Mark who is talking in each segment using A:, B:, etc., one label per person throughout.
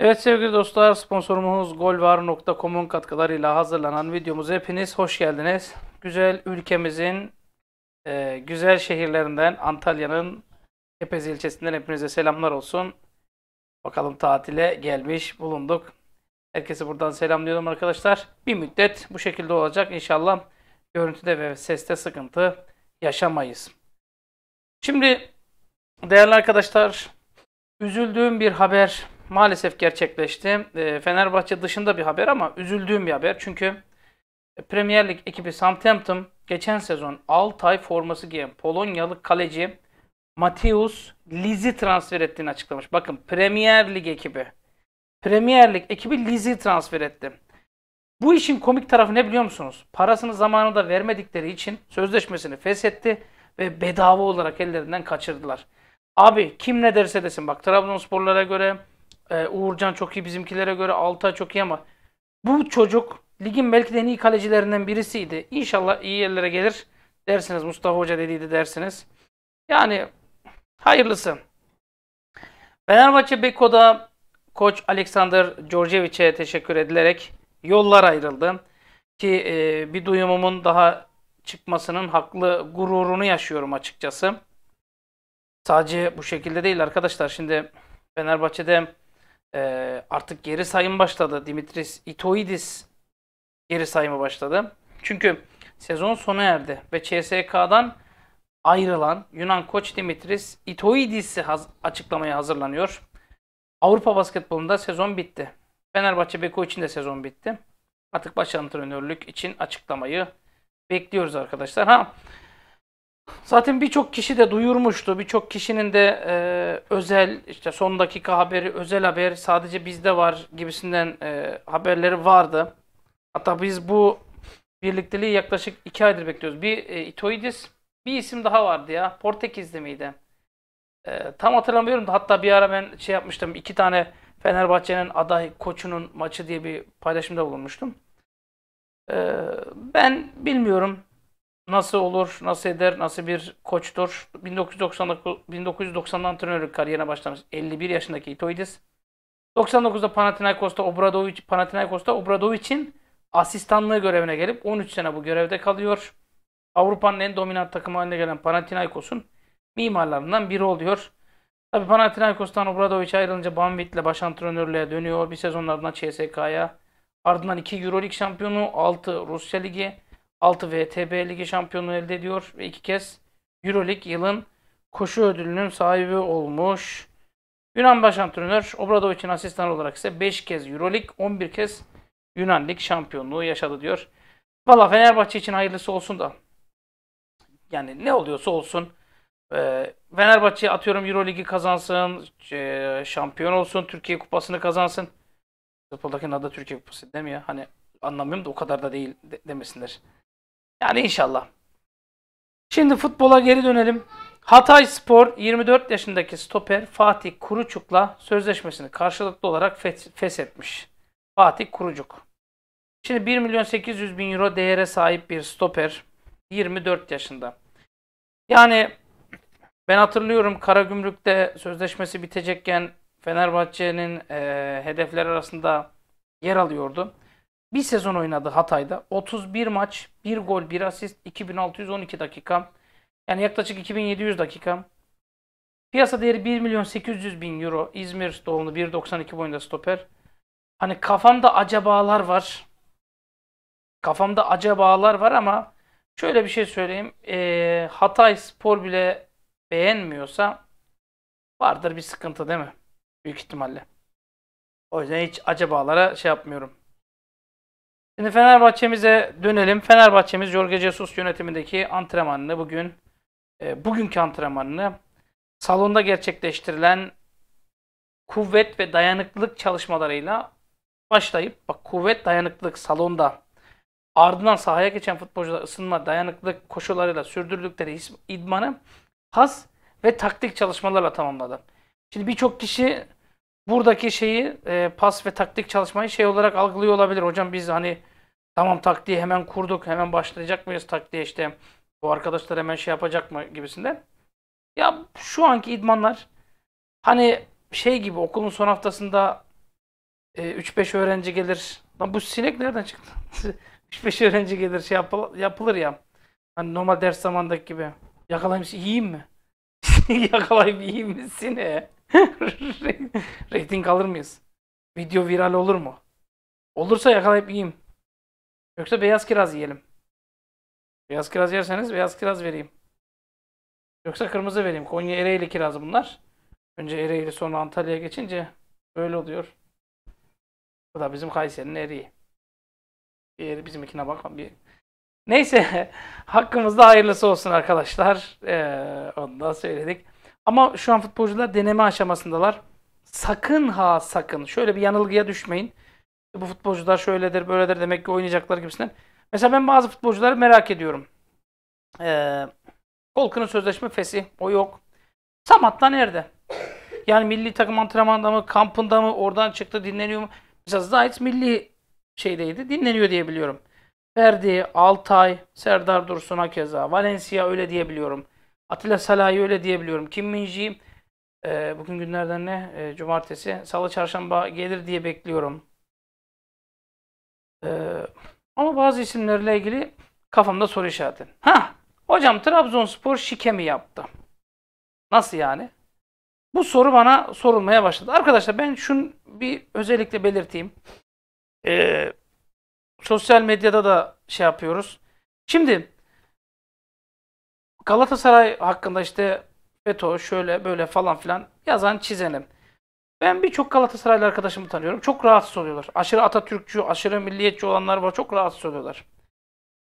A: Evet sevgili dostlar sponsorumuz golvar.com'un katkılarıyla hazırlanan videomuz. hepiniz hoş geldiniz. Güzel ülkemizin e, güzel şehirlerinden Antalya'nın Kepez ilçesinden hepinize selamlar olsun. Bakalım tatile gelmiş bulunduk. Herkese buradan selamlıyorum arkadaşlar. Bir müddet bu şekilde olacak. inşallah görüntüde ve seste sıkıntı yaşamayız. Şimdi değerli arkadaşlar üzüldüğüm bir haber maalesef gerçekleşti. Ee, Fenerbahçe dışında bir haber ama üzüldüğüm bir haber. Çünkü e, Premier Lig ekibi Southampton geçen sezon Altay forması giyen Polonyalı kaleci Mateus Liz'i transfer ettiğini açıklamış. Bakın Premier Lig ekibi. Premier Lig ekibi Liz'i transfer etti. Bu işin komik tarafı ne biliyor musunuz? Parasını zamanında vermedikleri için sözleşmesini feshetti ve bedava olarak ellerinden kaçırdılar. Abi kim ne derse desin bak Trabzonsporlara göre, ee, Uğurcan çok iyi bizimkilere göre. Altay çok iyi ama bu çocuk ligin belki de en iyi kalecilerinden birisiydi. İnşallah iyi yerlere gelir dersiniz. Mustafa Hoca dediydi dersiniz. Yani hayırlısı. Fenerbahçe Beko'da koç Alexander Djordjevic'e teşekkür edilerek yollar ayrıldı. Ki e, bir duyumumun daha çıkmasının haklı gururunu yaşıyorum açıkçası. Sadece bu şekilde değil arkadaşlar. Şimdi Fenerbahçe'de e, artık geri sayım başladı. Dimitris Itoidis geri sayımı başladı. Çünkü sezon sona erdi ve CSK'dan ayrılan Yunan koç Dimitris Itoidis'i haz- açıklamaya hazırlanıyor. Avrupa basketbolunda sezon bitti. Fenerbahçe Beko için de sezon bitti. Artık baş antrenörlük için açıklamayı bekliyoruz arkadaşlar. Ha Zaten birçok kişi de duyurmuştu. Birçok kişinin de e, özel işte son dakika haberi, özel haber sadece bizde var gibisinden e, haberleri vardı. Hatta biz bu birlikteliği yaklaşık iki aydır bekliyoruz. Bir e, Itoidis, bir isim daha vardı ya. Portekizli miydi? E, tam hatırlamıyorum da hatta bir ara ben şey yapmıştım. iki tane Fenerbahçe'nin aday koçunun maçı diye bir paylaşımda bulunmuştum. E, ben bilmiyorum nasıl olur, nasıl eder, nasıl bir koçtur. 1990'dan 1990'da antrenörlük kariyerine başlamış 51 yaşındaki Itoidis. 99'da Panathinaikos'ta Obradovic Panathinaikos'ta Obradovic'in asistanlığı görevine gelip 13 sene bu görevde kalıyor. Avrupa'nın en dominant takımı haline gelen Panathinaikos'un mimarlarından biri oluyor. Tabi Panathinaikos'tan Obradovic ayrılınca Banvit'le baş antrenörlüğe dönüyor. Bir sezonlardan CSK'ya. Ardından 2 Euroleague şampiyonu, 6 Rusya Ligi, 6 VTB Ligi şampiyonu elde ediyor ve iki kez Euroleague yılın koşu ödülünün sahibi olmuş. Yunan baş antrenör Obradovic'in asistan olarak ise 5 kez Euroleague, 11 kez Yunan Lig şampiyonluğu yaşadı diyor. Valla Fenerbahçe için hayırlısı olsun da. Yani ne oluyorsa olsun. E, Fenerbahçe atıyorum Euroligi kazansın, e, şampiyon olsun, Türkiye Kupası'nı kazansın. Futboldaki adı Türkiye Kupası değil mi ya? Hani anlamıyorum da o kadar da değil de, demesinler. Yani inşallah. Şimdi futbola geri dönelim. Hatay Spor 24 yaşındaki stoper Fatih Kurucuk'la sözleşmesini karşılıklı olarak feshetmiş. Fatih Kurucuk. Şimdi 1 milyon 800 bin euro değere sahip bir stoper 24 yaşında. Yani ben hatırlıyorum Karagümrük'te sözleşmesi bitecekken Fenerbahçe'nin e, hedefler arasında yer alıyordu. Bir sezon oynadı Hatay'da. 31 maç, 1 gol, 1 asist, 2612 dakika. Yani yaklaşık 2700 dakika. Piyasa değeri 1 milyon 800 bin euro. İzmir doğumlu 1.92 boyunda stoper. Hani kafamda acabalar var. Kafamda acabalar var ama şöyle bir şey söyleyeyim. E, Hatay Spor bile beğenmiyorsa vardır bir sıkıntı değil mi? Büyük ihtimalle. O yüzden hiç acabalara şey yapmıyorum. Şimdi Fenerbahçe'mize dönelim. Fenerbahçe'miz Jorge Jesus yönetimindeki antrenmanını bugün e, bugünkü antrenmanını salonda gerçekleştirilen kuvvet ve dayanıklılık çalışmalarıyla başlayıp bak kuvvet dayanıklılık salonda ardından sahaya geçen futbolcular ısınma dayanıklılık koşularıyla sürdürdükleri idmanı has ve taktik çalışmalarla tamamladı. Şimdi birçok kişi buradaki şeyi e, pas ve taktik çalışmayı şey olarak algılıyor olabilir. Hocam biz hani Tamam taktiği hemen kurduk. Hemen başlayacak mıyız taktiğe işte bu arkadaşlar hemen şey yapacak mı gibisinden. Ya şu anki idmanlar hani şey gibi okulun son haftasında e, 3-5 öğrenci gelir. Lan bu sinek nereden çıktı? 3-5 öğrenci gelir şey yapıl yapılır ya. Hani normal ders zamandaki gibi. Yakalayayım yiyeyim mi? Yakalayıp yiyeyim mi sine Rating alır mıyız? Video viral olur mu? Olursa yakalayıp yiyeyim. Yoksa beyaz kiraz yiyelim. Beyaz kiraz yerseniz beyaz kiraz vereyim. Yoksa kırmızı vereyim. Konya Ereğli kiraz bunlar. Önce Ereğli sonra Antalya'ya geçince böyle oluyor. Bu da bizim Kayseri'nin eriği. Diğeri bizimkine bakma. Bir... Neyse hakkımızda hayırlısı olsun arkadaşlar. Ee, onu da söyledik. Ama şu an futbolcular deneme aşamasındalar. Sakın ha sakın şöyle bir yanılgıya düşmeyin bu futbolcular şöyledir böyledir demek ki oynayacaklar gibisinden. Mesela ben bazı futbolcuları merak ediyorum. Ee, sözleşme fesi o yok. Samat'ta nerede? Yani milli takım antrenmanında mı, kampında mı, oradan çıktı dinleniyor mu? Mesela Zayt milli şeydeydi, dinleniyor diyebiliyorum. Ferdi, Altay, Serdar Dursun Akeza, Valencia öyle diyebiliyorum. Atilla Salah'ı öyle diyebiliyorum. Kim Minji, e, ee, bugün günlerden ne? E, cumartesi, salı, çarşamba gelir diye bekliyorum. Ee, ama bazı isimlerle ilgili kafamda soru işareti. Ha, hocam Trabzonspor şike mi yaptı? Nasıl yani? Bu soru bana sorulmaya başladı. Arkadaşlar ben şunu bir özellikle belirteyim. Ee, sosyal medyada da şey yapıyoruz. Şimdi Galatasaray hakkında işte FETÖ şöyle böyle falan filan yazan çizelim. Ben birçok Galatasaraylı arkadaşımı tanıyorum. Çok rahatsız oluyorlar. Aşırı Atatürkçü, aşırı milliyetçi olanlar var. Çok rahatsız oluyorlar.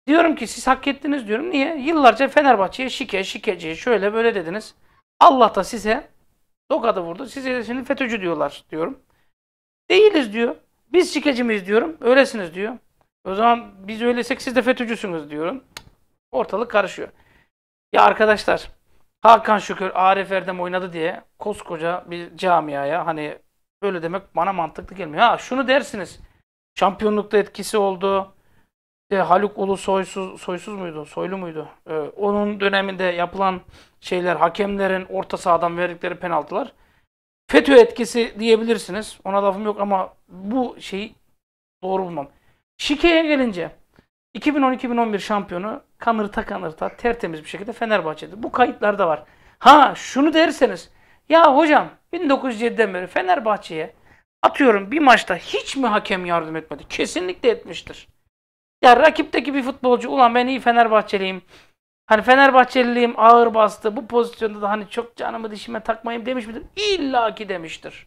A: Diyorum ki siz hak ettiniz diyorum. Niye? Yıllarca Fenerbahçe'ye şike, şikeci, şöyle böyle dediniz. Allah da size tokadı vurdu. Size de şimdi FETÖ'cü diyorlar diyorum. Değiliz diyor. Biz şikeci miyiz diyorum. Öylesiniz diyor. O zaman biz öylesek siz de FETÖ'cüsünüz diyorum. Ortalık karışıyor. Ya arkadaşlar Hakan Şükür, Arif Erdem oynadı diye koskoca bir camiaya hani böyle demek bana mantıklı gelmiyor. Ha şunu dersiniz. Şampiyonlukta etkisi oldu. E, Haluk Ulu soysuz, soysuz muydu? Soylu muydu? E, onun döneminde yapılan şeyler, hakemlerin orta sahadan verdikleri penaltılar. FETÖ etkisi diyebilirsiniz. Ona lafım yok ama bu şeyi doğru bulmam. Şike'ye gelince 2010-2011 şampiyonu kanırta kanırta tertemiz bir şekilde Fenerbahçe'de. Bu kayıtlarda var. Ha şunu derseniz ya hocam 1907'den beri Fenerbahçe'ye atıyorum bir maçta hiç mi hakem yardım etmedi? Kesinlikle etmiştir. Ya rakipteki bir futbolcu ulan ben iyi Fenerbahçeliyim. Hani Fenerbahçeliyim ağır bastı. Bu pozisyonda da hani çok canımı dişime takmayayım demiş midir? İlla ki demiştir.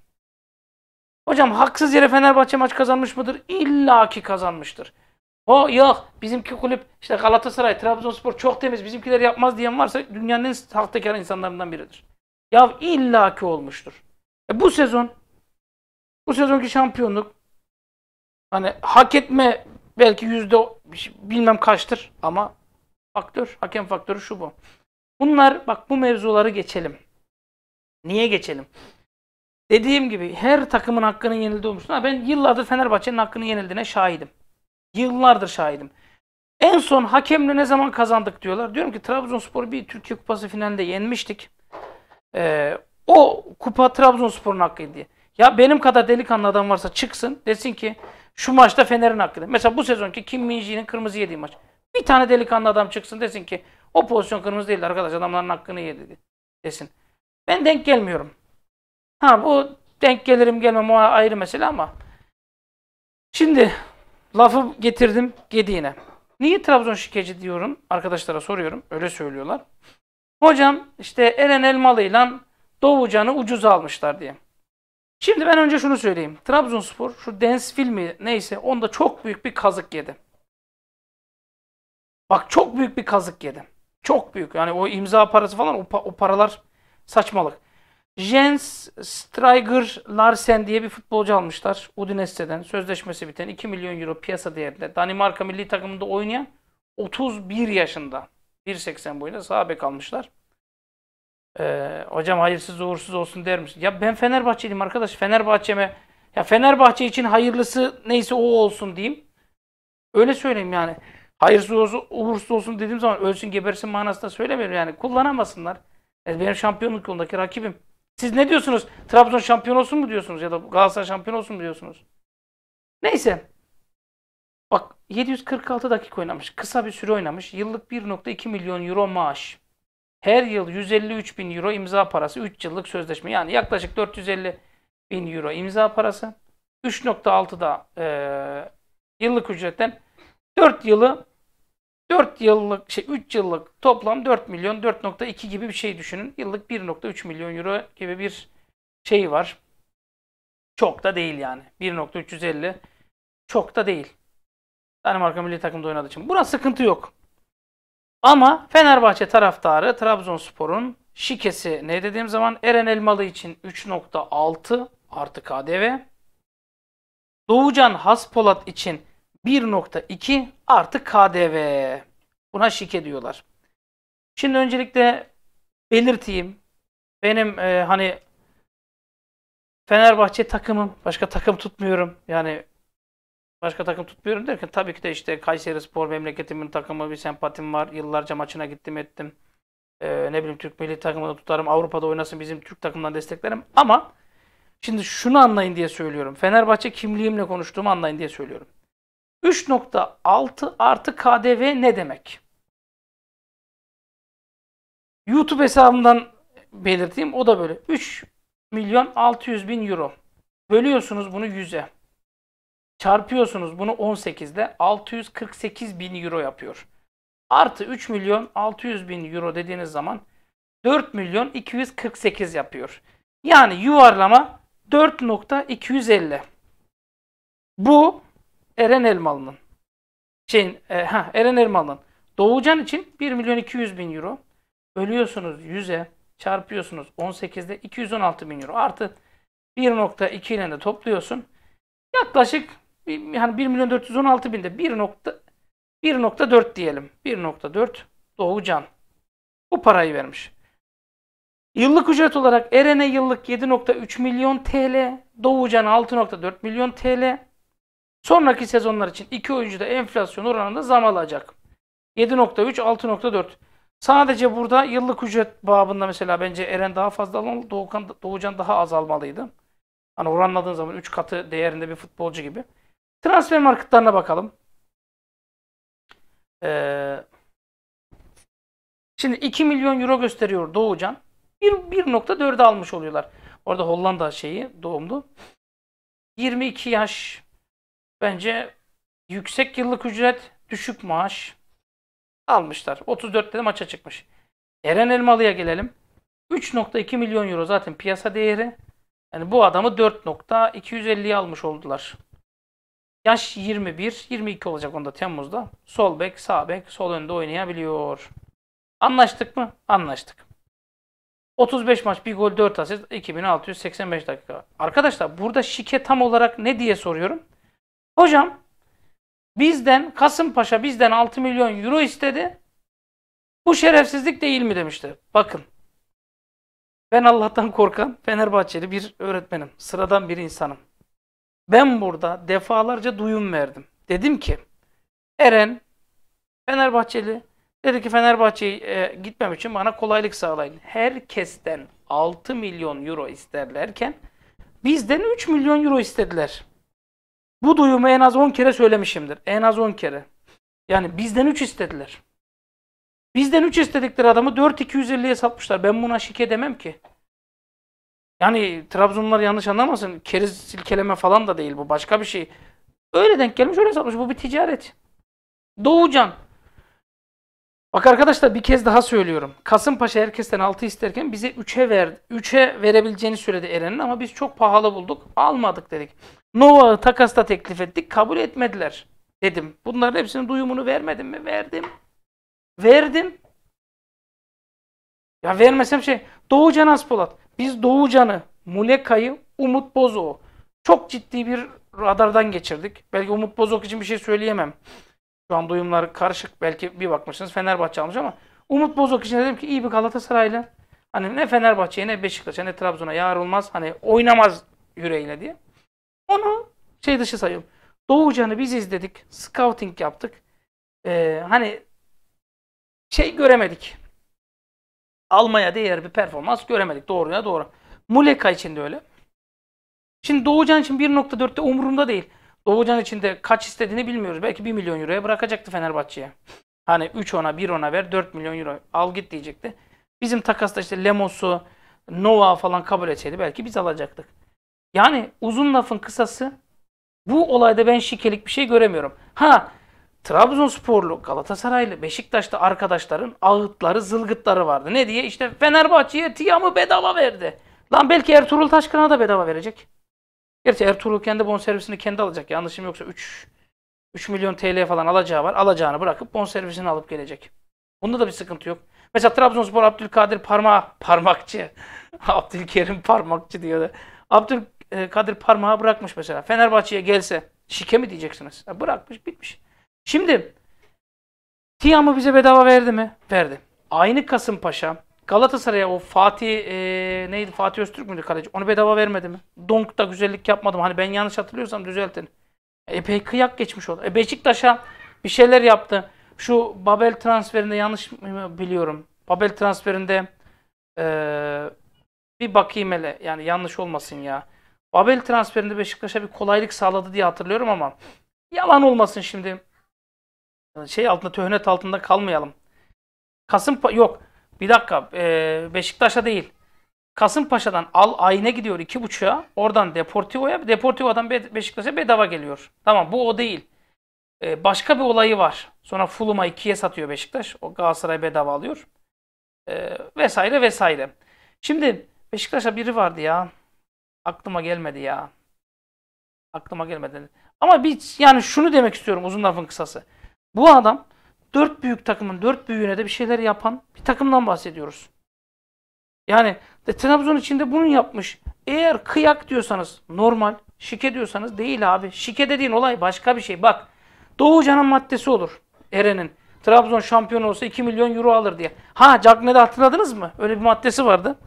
A: Hocam haksız yere Fenerbahçe maç kazanmış mıdır? İlla ki kazanmıştır. O yok bizimki kulüp işte Galatasaray, Trabzonspor çok temiz bizimkiler yapmaz diyen varsa dünyanın en sahtekar insanlarından biridir. Ya illaki olmuştur. E bu sezon bu sezonki şampiyonluk hani hak etme belki yüzde bilmem kaçtır ama faktör, hakem faktörü şu bu. Bunlar bak bu mevzuları geçelim. Niye geçelim? Dediğim gibi her takımın hakkının yenildiği olmuştu. Ben yıllardır Fenerbahçe'nin hakkının yenildiğine şahidim. Yıllardır şahidim. En son hakemle ne zaman kazandık diyorlar. Diyorum ki Trabzonspor bir Türkiye Kupası finalinde yenmiştik. Ee, o kupa Trabzonspor'un hakkıydı Ya benim kadar delikanlı adam varsa çıksın desin ki şu maçta Fener'in hakkıydı. Mesela bu sezonki Kim Minji'nin kırmızı yediği maç. Bir tane delikanlı adam çıksın desin ki o pozisyon kırmızı değildi arkadaş adamların hakkını yedi desin. Ben denk gelmiyorum. Ha bu denk gelirim gelmem o ayrı mesele ama. Şimdi Lafı getirdim Gediğine. Niye Trabzon şikeci diyorum? Arkadaşlara soruyorum. Öyle söylüyorlar. Hocam işte Eren Elmalı ile Doğucan'ı ucuz almışlar diye. Şimdi ben önce şunu söyleyeyim. Trabzonspor şu dens filmi neyse onda çok büyük bir kazık yedi. Bak çok büyük bir kazık yedi. Çok büyük. Yani o imza parası falan o, pa o paralar saçmalık. Jens Stryger Larsen diye bir futbolcu almışlar Udinese'den. Sözleşmesi biten 2 milyon euro piyasa değerinde. Danimarka milli takımında oynayan 31 yaşında. 1.80 boyunda sağ bek almışlar. Ee, hocam hayırsız uğursuz olsun der misin? Ya ben Fenerbahçeliyim arkadaş. Fenerbahçe'me ya Fenerbahçe için hayırlısı neyse o olsun diyeyim. Öyle söyleyeyim yani. Hayırsız uğursuz olsun dediğim zaman ölsün gebersin manasında söylemiyorum yani. Kullanamasınlar. E, benim şampiyonluk yolundaki rakibim. Siz ne diyorsunuz? Trabzon şampiyon olsun mu diyorsunuz ya da Galatasaray şampiyon olsun mu diyorsunuz? Neyse. Bak 746 dakika oynamış. Kısa bir süre oynamış. Yıllık 1.2 milyon euro maaş. Her yıl 153 bin euro imza parası. 3 yıllık sözleşme. Yani yaklaşık 450 bin euro imza parası. 3.6'da e, yıllık ücretten 4 yılı 4 yıllık, şey 3 yıllık toplam 4 milyon 4.2 gibi bir şey düşünün. Yıllık 1.3 milyon euro gibi bir şey var. Çok da değil yani. 1.350 çok da değil. Danimarka milli takımda oynadığı için. burası sıkıntı yok. Ama Fenerbahçe taraftarı Trabzonspor'un şikesi ne dediğim zaman Eren Elmalı için 3.6 artı KDV. Doğucan Haspolat için 1.2 artı KDV. Buna şike diyorlar. Şimdi öncelikle belirteyim. Benim e, hani Fenerbahçe takımım. Başka takım tutmuyorum. Yani başka takım tutmuyorum derken tabii ki de işte Kayseri Spor memleketimin takımı bir sempatim var. Yıllarca maçına gittim ettim. Ee, ne bileyim Türk milli takımını tutarım. Avrupa'da oynasın bizim Türk takımdan desteklerim. Ama şimdi şunu anlayın diye söylüyorum. Fenerbahçe kimliğimle konuştuğumu anlayın diye söylüyorum. 3.6 artı KDV ne demek? YouTube hesabından belirteyim. O da böyle. 3 milyon 600 bin euro. Bölüyorsunuz bunu 100'e. Çarpıyorsunuz bunu 18'de 648 bin euro yapıyor. Artı 3 milyon 600 bin euro dediğiniz zaman 4 milyon 248 yapıyor. Yani yuvarlama 4.250. Bu Eren Elmalı'nın şeyin e, ha Eren Elmalı'nın Doğucan için 1 milyon 200 bin euro. Bölüyorsunuz 100'e çarpıyorsunuz 18'de 216 bin euro artı 1.2 ile de topluyorsun. Yaklaşık yani 1 milyon 416 binde 1.4 diyelim. 1.4 Doğucan bu parayı vermiş. Yıllık ücret olarak Eren'e yıllık 7.3 milyon TL, Doğucan 6.4 milyon TL, Sonraki sezonlar için iki oyuncu da enflasyon oranında zam alacak. 7.3, 6.4. Sadece burada yıllık ücret babında mesela bence Eren daha fazla almalı, Doğukan, Doğucan daha az almalıydı. Hani oranladığın zaman 3 katı değerinde bir futbolcu gibi. Transfer marketlerine bakalım. Ee, şimdi 2 milyon euro gösteriyor Doğucan. 1.4'e almış oluyorlar. Orada Hollanda şeyi doğumlu. 22 yaş Bence yüksek yıllık ücret, düşük maaş almışlar. 34'te de maça çıkmış. Eren Elmalı'ya gelelim. 3.2 milyon euro zaten piyasa değeri. Yani bu adamı 4.250'ye almış oldular. Yaş 21, 22 olacak onda Temmuz'da. Sol bek, sağ bek, sol önde oynayabiliyor. Anlaştık mı? Anlaştık. 35 maç, 1 gol, 4 asist, 2685 dakika. Arkadaşlar burada şike tam olarak ne diye soruyorum? Hocam bizden Kasımpaşa bizden 6 milyon euro istedi. Bu şerefsizlik değil mi demişti. Bakın. Ben Allah'tan korkan Fenerbahçeli bir öğretmenim. Sıradan bir insanım. Ben burada defalarca duyum verdim. Dedim ki Eren Fenerbahçeli dedi ki Fenerbahçe'ye gitmem için bana kolaylık sağlayın. Herkesten 6 milyon euro isterlerken bizden 3 milyon euro istediler. Bu duyumu en az 10 kere söylemişimdir. En az 10 kere. Yani bizden 3 istediler. Bizden 3 istedikleri adamı 4 4.250'ye satmışlar. Ben buna şike demem ki. Yani Trabzonlar yanlış anlamasın. Keriz silkeleme falan da değil bu. Başka bir şey. Öyle denk gelmiş öyle satmış. Bu bir ticaret. Doğucan. Bak arkadaşlar bir kez daha söylüyorum. Kasımpaşa herkesten 6 isterken bize 3'e ver, 3'e verebileceğini söyledi Eren'in ama biz çok pahalı bulduk. Almadık dedik. Nova'yı takasta teklif ettik. Kabul etmediler dedim. Bunların hepsinin duyumunu vermedim mi? Verdim. Verdim. Ya vermesem şey. Doğucan Aspolat. Biz Doğucan'ı, Muleka'yı, Umut Bozo'u çok ciddi bir radardan geçirdik. Belki Umut Bozok için bir şey söyleyemem. Şu an duyumlar karışık. Belki bir bakmışsınız Fenerbahçe almış ama Umut bozuk için dedim ki iyi bir Galatasaraylı. Hani ne Fenerbahçe'ye ne Beşiktaş'a ne Trabzon'a yar olmaz. Hani oynamaz yüreğine diye. Onu şey dışı sayıyorum. Doğucan'ı biz izledik. Scouting yaptık. Ee, hani şey göremedik. Almaya değer bir performans göremedik. Doğruya doğru. Muleka için de öyle. Şimdi Doğucan için 1.4'te umurumda değil. Doğucan için de kaç istediğini bilmiyoruz. Belki 1 milyon euroya bırakacaktı Fenerbahçe'ye. Hani 3 ona 1 ona ver 4 milyon euro al git diyecekti. Bizim takasta işte Lemos'u, Nova falan kabul etseydi belki biz alacaktık. Yani uzun lafın kısası bu olayda ben şikelik bir şey göremiyorum. Ha Trabzonsporlu, Galatasaraylı, Beşiktaşlı arkadaşların ağıtları, zılgıtları vardı. Ne diye? İşte Fenerbahçe'ye Tiam'ı bedava verdi. Lan belki Ertuğrul Taşkın'a da bedava verecek. Gerçi Ertuğrul kendi bonservisini kendi alacak. Yanlışım yoksa 3 3 milyon TL falan alacağı var. Alacağını bırakıp bonservisini alıp gelecek. Bunda da bir sıkıntı yok. Mesela Trabzonspor Abdülkadir Parmağı, parmakçı. Abdülkerim parmakçı diyor da. Abdülkadir e, Parmağı bırakmış mesela. Fenerbahçe'ye gelse şike mi diyeceksiniz? bırakmış bitmiş. Şimdi Tiam'ı bize bedava verdi mi? Verdi. Aynı Kasımpaşa Galatasaray'a o Fatih e, neydi Fatih Öztürk müydü kaleci? Onu bedava vermedi mi? Donk'ta güzellik yapmadım. Hani ben yanlış hatırlıyorsam düzeltin. Epey kıyak geçmiş oldu. E, Beşiktaş'a bir şeyler yaptı. Şu Babel transferinde yanlış mı biliyorum. Babel transferinde e, bir bakayım hele. Yani yanlış olmasın ya. Babel transferinde Beşiktaş'a bir kolaylık sağladı diye hatırlıyorum ama yalan olmasın şimdi. Şey altında töhnet altında kalmayalım. Kasım yok. Bir dakika e, Beşiktaş'a değil. Kasımpaşa'dan Al Ayne gidiyor 2.5'a. Oradan Deportivo'ya. Deportivo'dan Be Beşiktaş'a bedava geliyor. Tamam bu o değil. E, başka bir olayı var. Sonra Fulham'a 2'ye satıyor Beşiktaş. O Galatasaray bedava alıyor. E, vesaire vesaire. Şimdi Beşiktaş'a biri vardı ya. Aklıma gelmedi ya. Aklıma gelmedi. Ama bir yani şunu demek istiyorum uzun lafın kısası. Bu adam dört büyük takımın dört büyüğüne de bir şeyler yapan bir takımdan bahsediyoruz. Yani de, Trabzon içinde bunu yapmış. Eğer kıyak diyorsanız normal, şike diyorsanız değil abi. Şike dediğin olay başka bir şey. Bak Doğucan'ın maddesi olur Eren'in. Trabzon şampiyon olsa 2 milyon euro alır diye. Ha Cagney'de hatırladınız mı? Öyle bir maddesi vardı.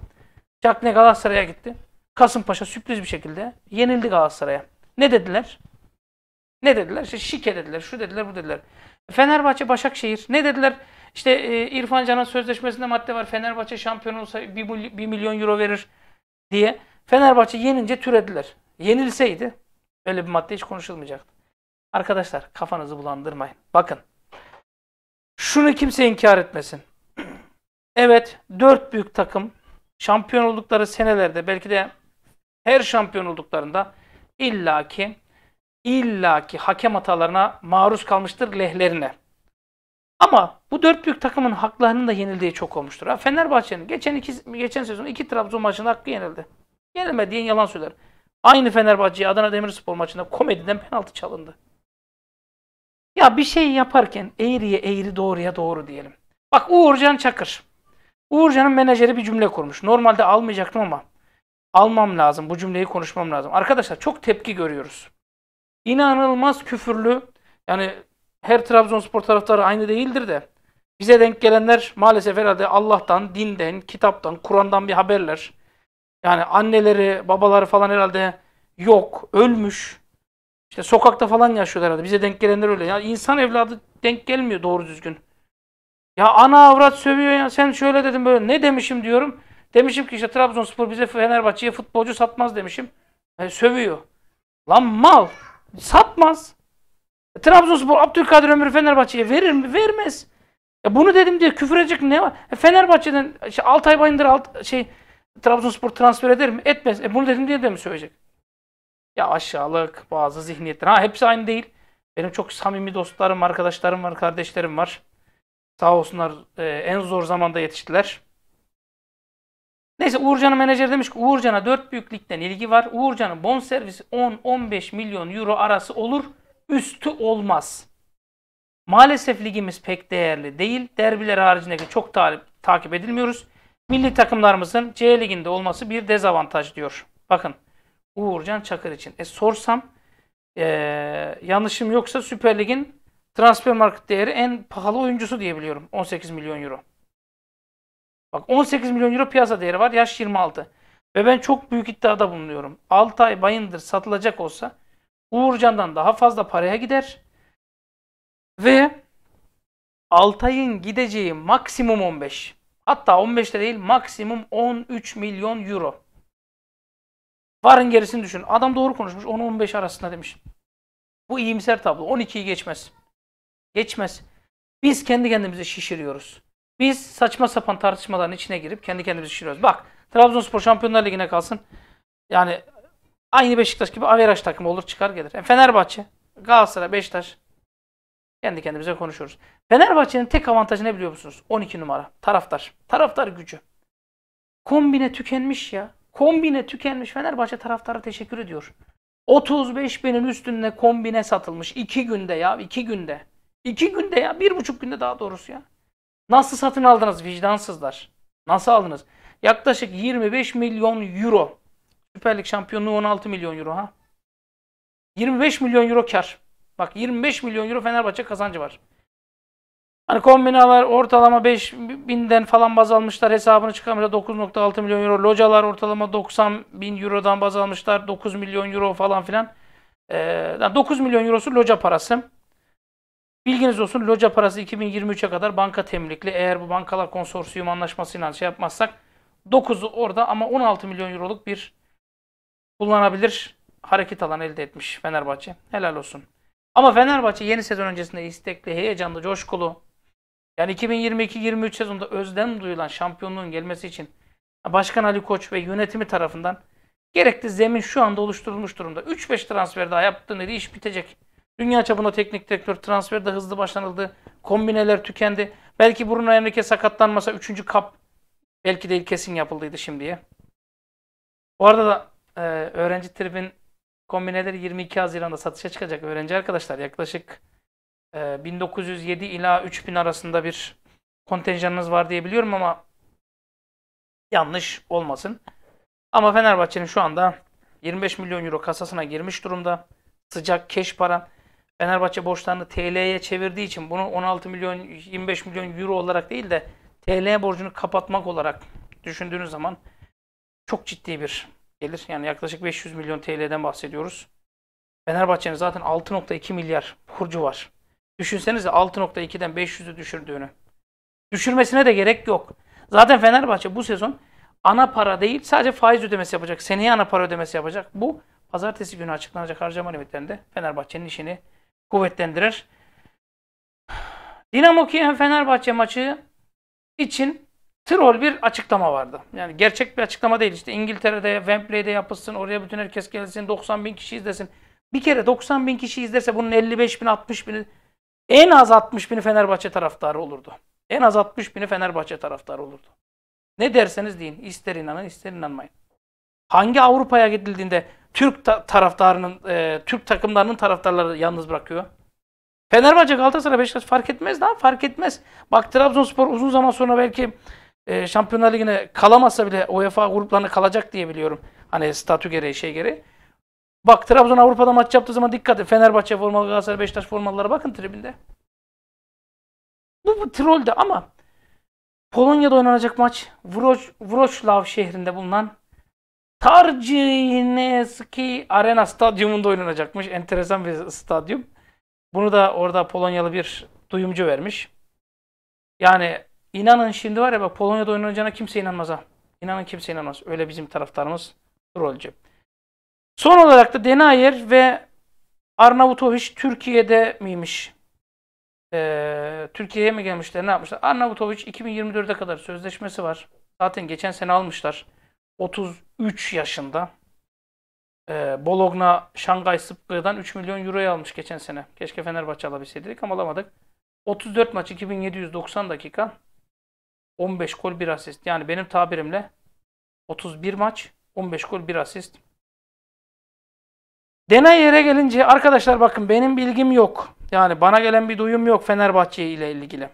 A: Cagney Galatasaray'a gitti. Kasımpaşa sürpriz bir şekilde yenildi Galatasaray'a. Ne dediler? Ne dediler? İşte şike dediler, şu dediler, bu dediler. Fenerbahçe Başakşehir ne dediler? İşte e, İrfan Can'ın sözleşmesinde madde var. Fenerbahçe şampiyon olsa 1 milyon euro verir diye. Fenerbahçe yenince türediler. Yenilseydi öyle bir madde hiç konuşulmayacaktı. Arkadaşlar kafanızı bulandırmayın. Bakın. Şunu kimse inkar etmesin. evet dört büyük takım şampiyon oldukları senelerde belki de her şampiyon olduklarında illaki illaki hakem hatalarına maruz kalmıştır lehlerine. Ama bu dört büyük takımın haklarının da yenildiği çok olmuştur. Ha, Fenerbahçe'nin geçen iki, geçen sezon iki Trabzon maçında hakkı yenildi. Yenilmediğin yalan söyler. Aynı Fenerbahçe'ye Adana Demirspor maçında komediden penaltı çalındı. Ya bir şey yaparken eğriye eğri doğruya doğru diyelim. Bak Uğurcan Çakır. Uğurcan'ın menajeri bir cümle kurmuş. Normalde almayacaktım ama almam lazım. Bu cümleyi konuşmam lazım. Arkadaşlar çok tepki görüyoruz inanılmaz küfürlü. Yani her Trabzonspor taraftarı aynı değildir de. Bize denk gelenler maalesef herhalde Allah'tan, dinden, kitaptan, Kur'an'dan bir haberler. Yani anneleri, babaları falan herhalde yok, ölmüş. İşte sokakta falan yaşıyor herhalde. Bize denk gelenler öyle. Ya insan evladı denk gelmiyor doğru düzgün. Ya ana avrat sövüyor ya. Sen şöyle dedim böyle. Ne demişim diyorum. Demişim ki işte Trabzonspor bize Fenerbahçe'ye futbolcu satmaz demişim. E, sövüyor. Lan mal. Satmaz. E, Trabzonspor Abdülkadir Ömür Fenerbahçe'ye verir mi? Vermez. Ya bunu dedim diye küfür edecek ne var? E Fenerbahçe'den işte Altay Bayındır alt, şey Trabzonspor transfer eder mi? Etmez. E bunu dedim diye de mi söyleyecek? Ya aşağılık bazı zihniyetler. Ha hepsi aynı değil. Benim çok samimi dostlarım, arkadaşlarım var, kardeşlerim var. Sağ olsunlar e, en zor zamanda yetiştiler. Neyse Uğurcan'ın menajeri demiş ki Uğurcan'a dört büyüklükten ilgi var. Uğurcan'ın bon servisi 10-15 milyon euro arası olur. Üstü olmaz. Maalesef ligimiz pek değerli değil. Derbiler haricindeki çok talip, takip edilmiyoruz. Milli takımlarımızın C liginde olması bir dezavantaj diyor. Bakın Uğurcan Çakır için. E sorsam e, yanlışım yoksa Süper Lig'in transfer market değeri en pahalı oyuncusu diyebiliyorum. 18 milyon euro. Bak 18 milyon euro piyasa değeri var. Yaş 26. Ve ben çok büyük iddiada bulunuyorum. altay bayındır satılacak olsa Uğurcan'dan daha fazla paraya gider. Ve Altay'ın gideceği maksimum 15. Hatta 15 de değil maksimum 13 milyon euro. Varın gerisini düşün. Adam doğru konuşmuş. 10-15 arasında demiş. Bu iyimser tablo. 12'yi geçmez. Geçmez. Biz kendi kendimize şişiriyoruz. Biz saçma sapan tartışmaların içine girip kendi kendimizi düşünüyoruz. Bak Trabzonspor Şampiyonlar Ligi'ne kalsın. Yani aynı Beşiktaş gibi averaj takımı olur çıkar gelir. Yani e, Fenerbahçe, Galatasaray, Beşiktaş kendi kendimize konuşuyoruz. Fenerbahçe'nin tek avantajı ne biliyor musunuz? 12 numara. Taraftar. Taraftar gücü. Kombine tükenmiş ya. Kombine tükenmiş. Fenerbahçe taraftarı teşekkür ediyor. 35 binin üstünde kombine satılmış. 2 günde ya. 2 günde. 2 günde ya. 1,5 günde daha doğrusu ya. Nasıl satın aldınız vicdansızlar? Nasıl aldınız? Yaklaşık 25 milyon euro. Süper Lig şampiyonluğu 16 milyon euro ha. 25 milyon euro kar. Bak 25 milyon euro Fenerbahçe kazancı var. Hani kombinalar ortalama 5 binden falan baz almışlar. Hesabını çıkarmışlar 9.6 milyon euro. Localar ortalama 90 bin eurodan baz almışlar. 9 milyon euro falan filan. Ee, 9 milyon eurosu loca parası. Bilginiz olsun loca parası 2023'e kadar banka temlikli. Eğer bu bankalar konsorsiyum anlaşmasıyla şey yapmazsak 9'u orada ama 16 milyon euroluk bir kullanabilir hareket alan elde etmiş Fenerbahçe. Helal olsun. Ama Fenerbahçe yeni sezon öncesinde istekli, heyecanlı, coşkulu. Yani 2022-23 sezonda özlem duyulan şampiyonluğun gelmesi için Başkan Ali Koç ve yönetimi tarafından gerekli zemin şu anda oluşturulmuş durumda. 3-5 transfer daha yaptığın iş bitecek. Dünya çapında teknik direktör transferi de hızlı başlanıldı. Kombineler tükendi. Belki Bruno Henrique sakatlanmasa 3. kap belki değil kesin yapıldıydı şimdiye. Bu arada da e, öğrenci tribin kombineleri 22 Haziran'da satışa çıkacak öğrenci arkadaşlar. Yaklaşık e, 1907 ila 3000 arasında bir kontenjanınız var diye biliyorum ama yanlış olmasın. Ama Fenerbahçe'nin şu anda 25 milyon euro kasasına girmiş durumda. Sıcak keş para. Fenerbahçe borçlarını TL'ye çevirdiği için bunu 16 milyon 25 milyon euro olarak değil de TL borcunu kapatmak olarak düşündüğünüz zaman çok ciddi bir gelir. Yani yaklaşık 500 milyon TL'den bahsediyoruz. Fenerbahçe'nin zaten 6.2 milyar borcu var. Düşünsenize 6.2'den 500'ü düşürdüğünü. Düşürmesine de gerek yok. Zaten Fenerbahçe bu sezon ana para değil sadece faiz ödemesi yapacak. Seneye ana para ödemesi yapacak. Bu pazartesi günü açıklanacak harcama limitlerinde Fenerbahçe'nin işini kuvvetlendirir. Dinamo Kiev Fenerbahçe maçı için troll bir açıklama vardı. Yani gerçek bir açıklama değil. İşte İngiltere'de, Wembley'de yapılsın, oraya bütün herkes gelsin, 90 bin kişi izlesin. Bir kere 90 bin kişi izlerse bunun 55 bin, 60 bini, en az 60 bini Fenerbahçe taraftarı olurdu. En az 60 bini Fenerbahçe taraftarı olurdu. Ne derseniz deyin. ister inanın, ister inanmayın. Hangi Avrupa'ya gidildiğinde Türk ta taraftarının, e, Türk takımlarının taraftarları yalnız bırakıyor? Fenerbahçe, Galatasaray, Beşiktaş fark etmez lan fark etmez. Bak Trabzonspor uzun zaman sonra belki e, Şampiyonlar Ligi'ne kalamasa bile UEFA gruplarına kalacak diye biliyorum. Hani statü gereği şey gereği. Bak Trabzon Avrupa'da maç yaptığı zaman dikkat edin. Fenerbahçe formalı, Galatasaray, Beşiktaş formalılara bakın tribünde. Bu, bu trolde ama Polonya'da oynanacak maç Wrocław şehrinde bulunan Tarjineski Arena Stadyumunda oynanacakmış. Enteresan bir stadyum. Bunu da orada Polonyalı bir duyumcu vermiş. Yani inanın şimdi var ya bak Polonya'da oynanacağına kimse inanmaz ha. İnanın kimse inanmaz. Öyle bizim taraftarımız rolcü. Son olarak da Denayer ve Arnavutovic Türkiye'de miymiş? Ee, Türkiye'ye mi gelmişler? Ne yapmışlar? Arnavutovic 2024'e kadar sözleşmesi var. Zaten geçen sene almışlar. 33 yaşında. E, Bologna Şangay Sıpkı'dan 3 milyon euroya almış geçen sene. Keşke Fenerbahçe alabilseydik ama alamadık. 34 maç 2790 dakika. 15 gol 1 asist. Yani benim tabirimle 31 maç 15 gol 1 asist. Deneyer'e gelince arkadaşlar bakın benim bilgim yok. Yani bana gelen bir duyum yok Fenerbahçe ile ilgili.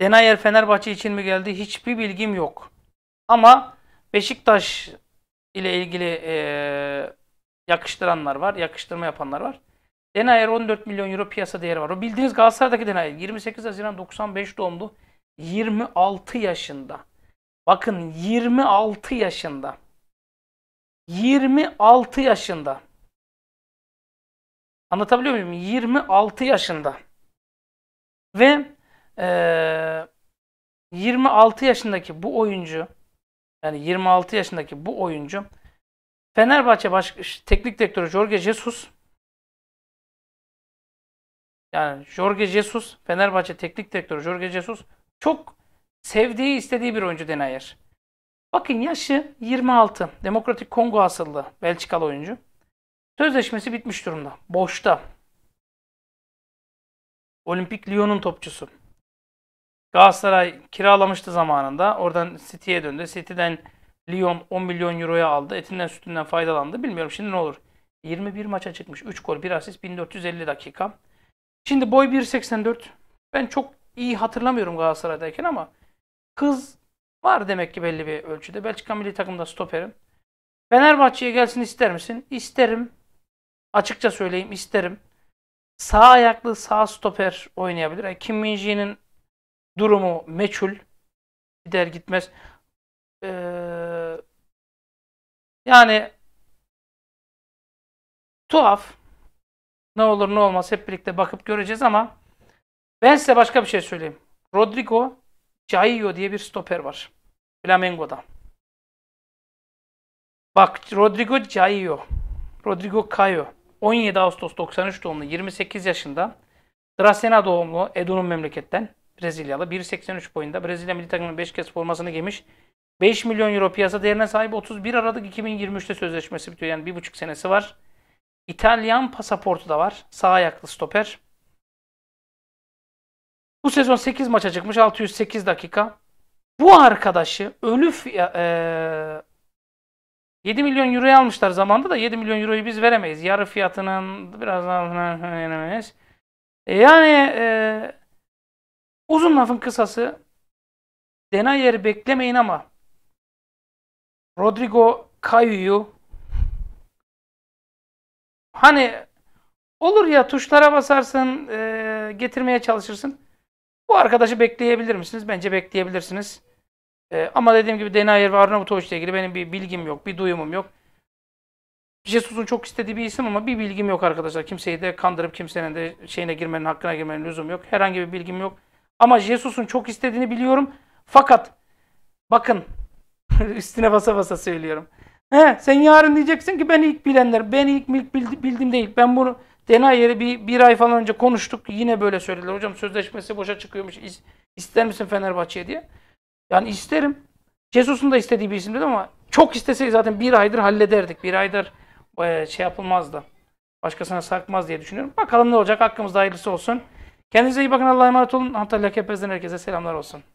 A: Denayer Fenerbahçe için mi geldi? Hiçbir bilgim yok. Ama Beşiktaş ile ilgili e, yakıştıranlar var, yakıştırma yapanlar var. Denayer 14 milyon euro piyasa değeri var. O bildiğiniz Galatasaray'daki Denayer 28 Haziran 95 doğumlu. 26 yaşında. Bakın 26 yaşında. 26 yaşında. Anlatabiliyor muyum? 26 yaşında. Ve e, 26 yaşındaki bu oyuncu yani 26 yaşındaki bu oyuncu Fenerbahçe baş teknik direktörü Jorge Jesus yani Jorge Jesus Fenerbahçe teknik direktörü Jorge Jesus çok sevdiği istediği bir oyuncu Denayer. Bakın yaşı 26. Demokratik Kongo asıllı Belçikalı oyuncu. Sözleşmesi bitmiş durumda. Boşta. Olimpik Lyon'un topçusu. Galatasaray kiralamıştı zamanında. Oradan City'ye döndü. City'den Lyon 10 milyon euroya aldı. Etinden sütünden faydalandı. Bilmiyorum şimdi ne olur. 21 maça çıkmış. 3 gol, 1 asist, 1450 dakika. Şimdi boy 1.84. Ben çok iyi hatırlamıyorum Galatasaray'dayken ama kız var demek ki belli bir ölçüde. Belçika milli takımda stoperim. Fenerbahçe'ye gelsin ister misin? İsterim. Açıkça söyleyeyim isterim. Sağ ayaklı sağ stoper oynayabilir. Yani Kim Min durumu meçhul. Gider gitmez. Ee, yani tuhaf. Ne olur ne olmaz hep birlikte bakıp göreceğiz ama ben size başka bir şey söyleyeyim. Rodrigo Caio diye bir stoper var. Flamengo'da. Bak Rodrigo Caio. Rodrigo Caio. 17 Ağustos 93 doğumlu 28 yaşında. Drasena doğumlu Edo'nun memleketten. Brezilyalı. 1.83 boyunda. Brezilya milli takımının 5 kez formasını giymiş. 5 milyon euro piyasa değerine sahip 31 Aralık 2023'te sözleşmesi bitiyor. Yani 1,5 senesi var. İtalyan pasaportu da var. Sağ ayaklı stoper. Bu sezon 8 maça çıkmış. 608 dakika. Bu arkadaşı ölü e 7 e, milyon euroya almışlar zamanda da 7 milyon euroyu biz veremeyiz. Yarı fiyatının biraz daha veremeyiz. Yani e Uzun lafın kısası Denayer'i beklemeyin ama Rodrigo Kayu'yu hani olur ya tuşlara basarsın e, getirmeye çalışırsın. Bu arkadaşı bekleyebilir misiniz? Bence bekleyebilirsiniz. E, ama dediğim gibi Denayer ve Arnavutoviç ile ilgili benim bir bilgim yok, bir duyumum yok. Jesus'un çok istediği bir isim ama bir bilgim yok arkadaşlar. Kimseyi de kandırıp kimsenin de şeyine girmenin, hakkına girmenin lüzum yok. Herhangi bir bilgim yok. Ama Jesus'un çok istediğini biliyorum. Fakat bakın üstüne basa basa söylüyorum. He, sen yarın diyeceksin ki ben ilk bilenler, ben ilk ilk bildim değil. Ben bunu dena bir, bir ay falan önce konuştuk. Yine böyle söylediler. Hocam sözleşmesi boşa çıkıyormuş. İster misin Fenerbahçe'ye diye. Yani isterim. Jesus'un da istediği bir isim dedi ama çok isteseydi zaten bir aydır hallederdik. Bir aydır e, şey yapılmazdı. Başkasına sarkmaz diye düşünüyorum. Bakalım ne olacak. Hakkımızda hayırlısı olsun. Kendinize iyi bakın. Allah'a emanet olun. Antalya Kepez'den herkese selamlar olsun.